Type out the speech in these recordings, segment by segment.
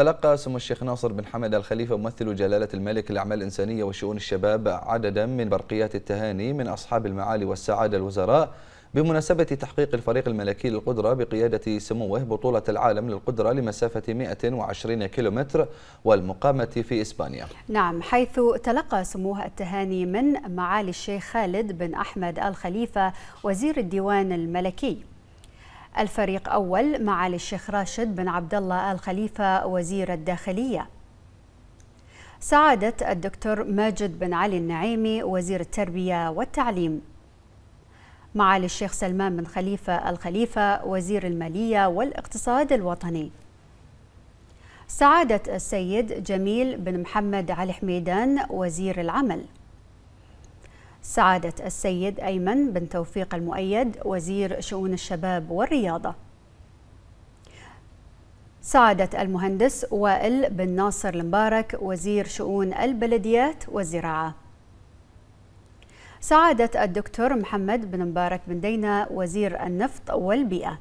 تلقى سمو الشيخ ناصر بن حمد الخليفة ممثل جلالة الملك الأعمال الإنسانية وشؤون الشباب عددا من برقيات التهاني من أصحاب المعالي والسعادة الوزراء بمناسبة تحقيق الفريق الملكي للقدرة بقيادة سموه بطولة العالم للقدرة لمسافة 120 كيلومتر والمقامة في إسبانيا نعم حيث تلقى سموه التهاني من معالي الشيخ خالد بن أحمد الخليفة وزير الديوان الملكي الفريق أول معالي الشيخ راشد بن عبد الله الخليفة وزير الداخلية سعادة الدكتور ماجد بن علي النعيمي وزير التربية والتعليم معالي الشيخ سلمان بن خليفة الخليفة وزير المالية والاقتصاد الوطني سعادة السيد جميل بن محمد علي حميدان وزير العمل سعادة السيد أيمن بن توفيق المؤيد وزير شؤون الشباب والرياضة سعادة المهندس وائل بن ناصر المبارك وزير شؤون البلديات والزراعة سعادة الدكتور محمد بن مبارك بن دينا وزير النفط والبيئة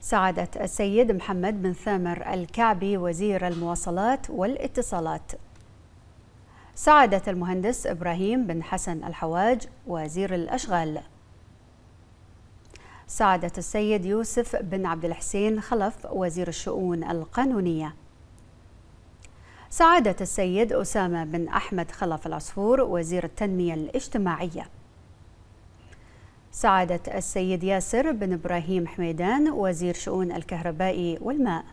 سعادة السيد محمد بن ثامر الكعبي وزير المواصلات والاتصالات سعادة المهندس إبراهيم بن حسن الحواج وزير الأشغال سعادة السيد يوسف بن عبد الحسين خلف وزير الشؤون القانونية سعادة السيد أسامة بن أحمد خلف العصفور وزير التنمية الاجتماعية سعادة السيد ياسر بن إبراهيم حميدان وزير شؤون الكهرباء والماء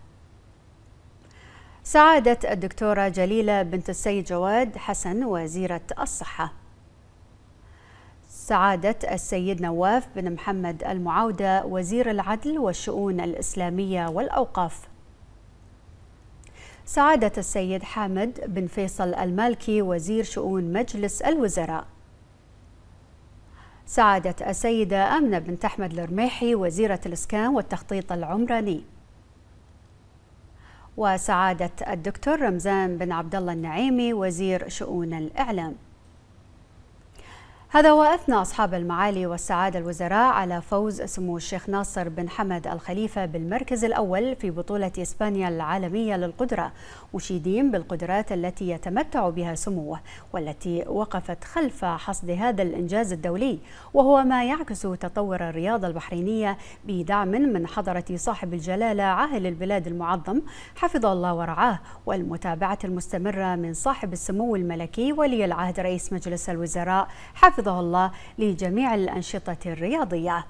سعادة الدكتورة جليلة بنت السيد جواد حسن وزيرة الصحة سعادة السيد نواف بن محمد المعاودة وزير العدل والشؤون الإسلامية والأوقاف سعادة السيد حامد بن فيصل المالكي وزير شؤون مجلس الوزراء سعادة السيدة آمنة بنت أحمد الرميحي وزيرة الإسكان والتخطيط العمراني وسعادة الدكتور رمزان بن عبد الله النعيمي وزير شؤون الإعلام هذا وأثنى أصحاب المعالي والسعادة الوزراء على فوز سمو الشيخ ناصر بن حمد الخليفة بالمركز الأول في بطولة إسبانيا العالمية للقدرة مشيدين بالقدرات التي يتمتع بها سموه والتي وقفت خلف حصد هذا الإنجاز الدولي وهو ما يعكس تطور الرياضة البحرينية بدعم من حضرة صاحب الجلالة عاهل البلاد المعظم حفظ الله ورعاه والمتابعة المستمرة من صاحب السمو الملكي ولي العهد رئيس مجلس الوزراء حفظ حفظه الله لجميع الأنشطة الرياضية